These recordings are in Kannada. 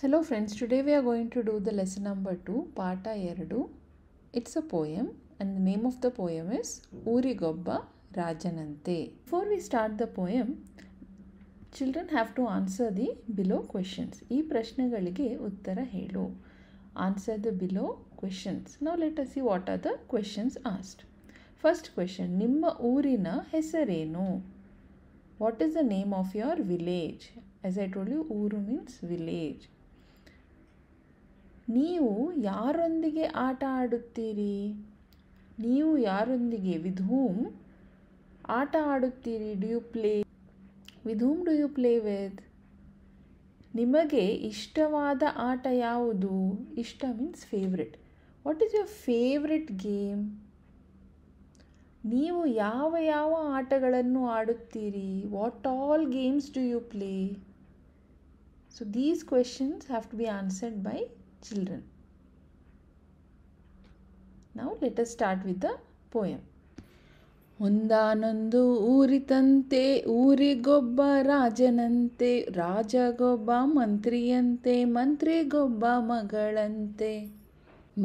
Hello friends today we are going to do the lesson number two ಪಾಠ ಎರಡು it's a poem and the name of the poem is ಊರಿಗೊಬ್ಬ ರಾಜನಂತೆ for we start the poem children have to answer the below questions ಈ ಪ್ರಶ್ನೆಗಳಿಗೆ ಉತ್ತರ ಹೇಳು answer the below questions now let us see what are the questions asked first question ನಿಮ್ಮ ಊರಿನ ಹೆಸರೇನು what is the name of your village as I told you ಊರು ಮೀನ್ಸ್ ವಿಲೇಜ್ ನೀವು ಯಾರೊಂದಿಗೆ ಆಟ ಆಡುತ್ತೀರಿ ನೀವು ಯಾರೊಂದಿಗೆ ವಿಧ್ ಹೂಮ್ ಆಟ ಆಡುತ್ತೀರಿ do you play with whom do you play with ನಿಮಗೆ ಇಷ್ಟವಾದ ಆಟ ಯಾವುದು ಇಷ್ಟ means favourite what is your favourite game ನೀವು ಯಾವ ಯಾವ ಆಟಗಳನ್ನು ಆಡುತ್ತೀರಿ what all games do you play so these questions have to be answered by children. ನಾವು let us start start with the poem. ಒಂದಾನೊಂದು ಊರಿತಂತೆ ಊರಿಗೊಬ್ಬ ರಾಜನಂತೆ ರಾಜಗೊಬ್ಬ ಮಂತ್ರಿಯಂತೆ ಮಂತ್ರಿಗೊಬ್ಬ ಮಗಳಂತೆ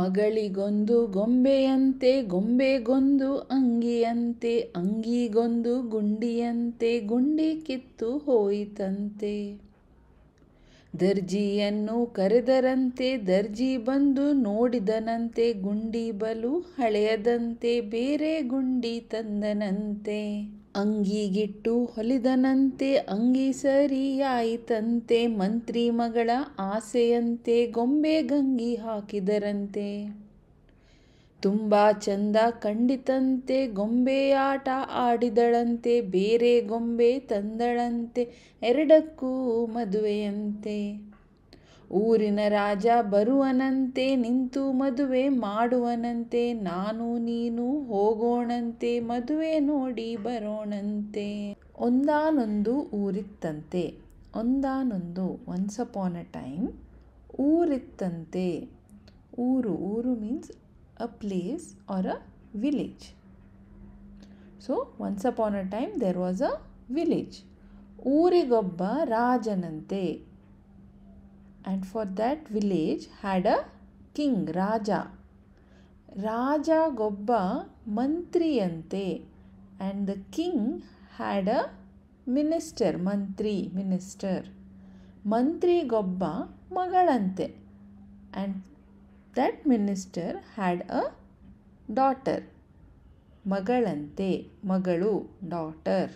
ಮಗಳಿಗೊಂದು ಗೊಂಬೆಯಂತೆ ಗೊಂಬೆಗೊಂದು ಅಂಗಿಯಂತೆ ಅಂಗಿಗೊಂದು ಗುಂಡಿಯಂತೆ ಗುಂಡಿ ಕಿತ್ತು ಹೋಯಿತಂತೆ ದರ್ಜಿಯನ್ನು ಕರೆದರಂತೆ ದರ್ಜಿ ಬಂದು ನೋಡಿದನಂತೆ ಗುಂಡಿ ಬಲು ಹಳೆಯದಂತೆ ಬೇರೆ ಗುಂಡಿ ತಂದನಂತೆ ಅಂಗಿಗಿಟ್ಟು ಹೊಲಿದನಂತೆ ಅಂಗಿ ಸರಿಯಾಯಿತಂತೆ ಮಂತ್ರಿ ಮಗಳ ಆಸೆಯಂತೆ ಗೊಂಬೆ ಗಂಗಿ ಹಾಕಿದರಂತೆ ತುಂಬ ಚೆಂದ ಕಂಡಿತಂತೆ ಗೊಂಬೆಯಾಟ ಆಡಿದಳಂತೆ ಬೇರೆ ಗೊಂಬೆ ತಂದಳಂತೆ ಎರಡಕ್ಕೂ ಮದುವೆಯಂತೆ ಊರಿನ ರಾಜ ಬರುವನಂತೆ ನಿಂತು ಮದುವೆ ಮಾಡುವನಂತೆ ನಾನು ನೀನು ಹೋಗೋಣಂತೆ ಮದುವೆ ನೋಡಿ ಬರೋಣಂತೆ ಒಂದಾನೊಂದು ಊರಿತ್ತಂತೆ ಒಂದಾನೊಂದು ಒನ್ಸ್ ಅಪಾನ್ ಅ ಟೈಮ್ ಊರಿತ್ತಂತೆ ಊರು ಊರು means a place or a village. So, once upon a time, there was a village. Urigobba Rajanante. And for that village had a king, Raja. Raja gopba mantri Mantriyante. And the king had a minister, Mantri, minister. Mantri Gobba Magalante. And that minister had a daughter ಮಗಳಂತೆ ಮಗಳು ಡಾಟರ್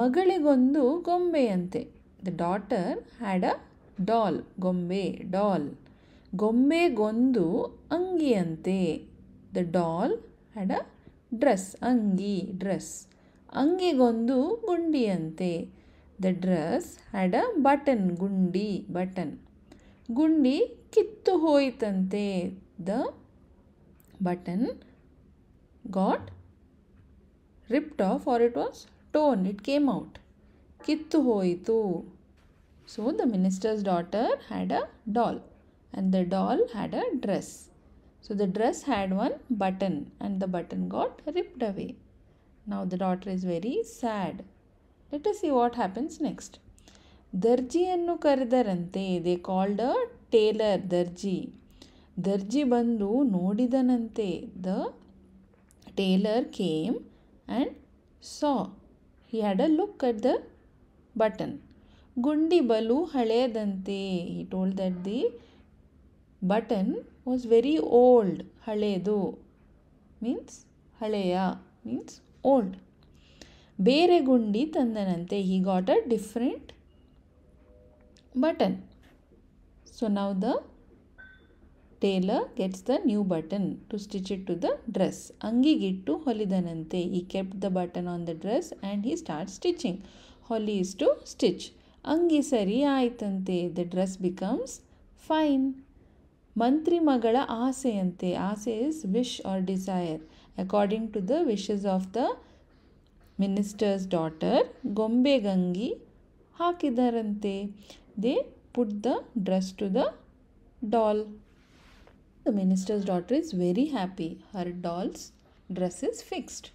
ಮಗಳಿಗೊಂದು ಗೊಂಬೆಯಂತೆ the daughter had a doll ಗೊಂಬೆ ಡಾಲ್ ಗೊಂಬೆಗೊಂದು ಅಂಗಿಯಂತೆ the doll had a dress ಅಂಗಿ ಡ್ರೆಸ್ ಅಂಗಿಗೊಂದು ಗುಂಡಿಯಂತೆ the dress had a button ಗುಂಡಿ ಬಟನ್ ಗುಂಡಿ ಕಿತ್ತು ಹೋಯಿತಂತೆ the button got ripped off or it was torn it came out ಕಿತ್ತು ಹೋಯಿತು so the minister's daughter had a doll and the doll had a dress so the dress had one button and the button got ripped away ನಾವು the daughter is very sad let us see what happens next ದರ್ಜಿಯನ್ನು ಕರೆದರಂತೆ ದೇ ಕಾಲ್ಡ್ ಅ ಟೇಲರ್ ದರ್ಜಿ ದರ್ಜಿ ಬಂದು ನೋಡಿದನಂತೆ the tailor came and saw he had a look at the button ಗುಂಡಿ ಬಲು ಹಳೆಯದಂತೆ he told that the button was very old ಹಳೆಯದು ಮೀನ್ಸ್ ಹಳೆಯ ಮೀನ್ಸ್ ಓಲ್ಡ್ ಬೇರೆ ಗುಂಡಿ ತಂದನಂತೆ he got a different button. So now the tailor gets the new button to stitch it to the dress. Angi gittu holidanante. He kept the button on the dress and he starts stitching. Holly is to stitch. Angi sari aitante. The dress becomes fine. Mantri magala aseyante. Ase is wish or desire. According to the wishes of the minister's daughter, Gombe Gangi hakidarante they put the dress to the doll. The minister's daughter is very happy. Her doll's dress is fixed.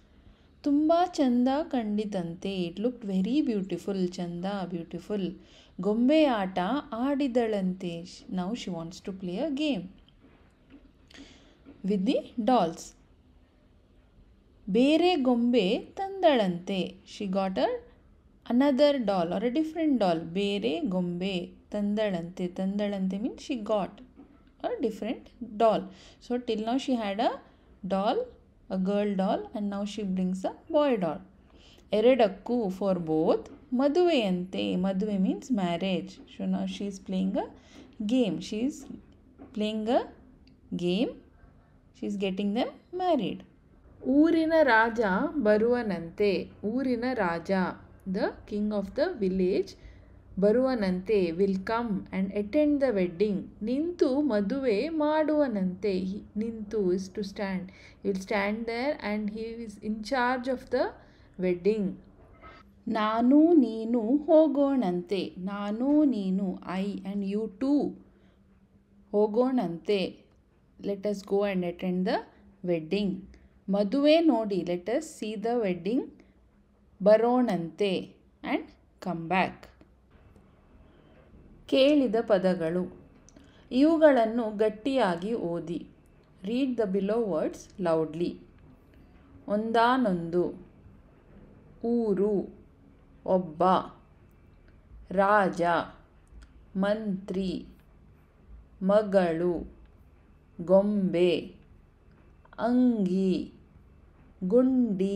Tumba chanda kanditante. It looked very beautiful. Chanda, beautiful. Gombe ata adidalante. Now she wants to play a game with the dolls. Bere gombe tandalante. She got her. Another doll or a different doll ಬೇರೆ ಗೊಂಬೆ ತಂದಳಂತೆ ತಂದಳಂತೆ means she got a different doll so till now she had a doll a girl doll and now she brings a boy doll ಎರಡಕ್ಕೂ ಫಾರ್ ಬೋತ್ ಮದುವೆಯಂತೆ ಮದುವೆ means marriage so now she is playing a game she is playing a game she is getting them married ಊರಿನ ರಾಜ ಬರುವನಂತೆ ಊರಿನ ರಾಜ the king of the village ಬರುವನಂತೆ will come and attend the wedding ನಿಂತು ಮದುವೆ ಮಾಡುವನಂತೆ ನಿಂತು is to stand will stand there and he is in charge of the wedding ನಾನು ನೀನು ಹೋಗೋಣಂತೆ ನಾನು ನೀನು ಐ ಆ್ಯಂಡ್ ಯು ಟೂ ಹೋಗೋಣಂತೆ let us go and attend the wedding ಮದುವೆ ನೋಡಿ ಲೆಟಸ್ ಸಿ ದ ವೆಡ್ಡಿಂಗ್ ಬರೋಣಂತೆ ಆ್ಯಂಡ್ ಕಮ್ ಬ್ಯಾಕ್ ಕೇಳಿದ ಪದಗಳು ಇವುಗಳನ್ನು ಗಟ್ಟಿಯಾಗಿ ಓದಿ read the below words loudly ಒಂದಾನೊಂದು ಊರು ಒಬ್ಬ ರಾಜ ಮಂತ್ರಿ ಮಗಳು ಗೊಂಬೆ ಅಂಗಿ ಗುಂಡಿ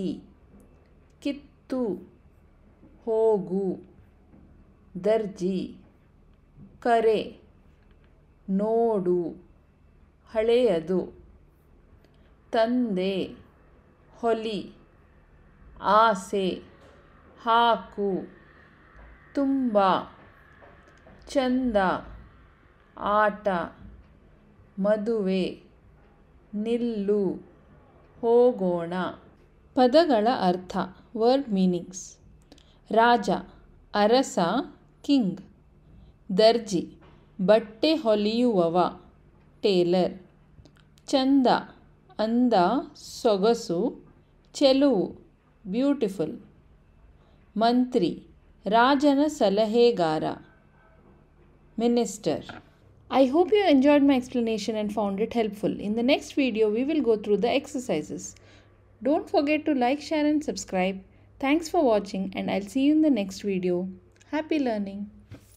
ಹೋಗು ದರ್ಜಿ ಕರೆ ನೋಡು ಹಳೆಯದು ತಂದೆ ಹೊಲಿ ಆಸೆ ಹಾಕು ತುಂಬ ಚಂದ ಆಟ ಮದುವೆ ನಿಲ್ಲು ಹೋಗೋಣ ಪದಗಳ ಅರ್ಥ word meanings. Raja, Arasa, king. Darji, ಬಟ್ಟೆ ಹೊಲಿಯುವವ ಟೇಲರ್ ಚಂದ ಅಂದ ಸೊಗಸು ಚೆಲುವು ಬ್ಯೂಟಿಫುಲ್ ಮಂತ್ರಿ ರಾಜನ ಸಲಹೆಗಾರ Minister. I hope you enjoyed my explanation and found it helpful. In the next video, we will go through the exercises. Don't forget to like, share and subscribe. Thanks for watching and I'll see you in the next video. Happy learning!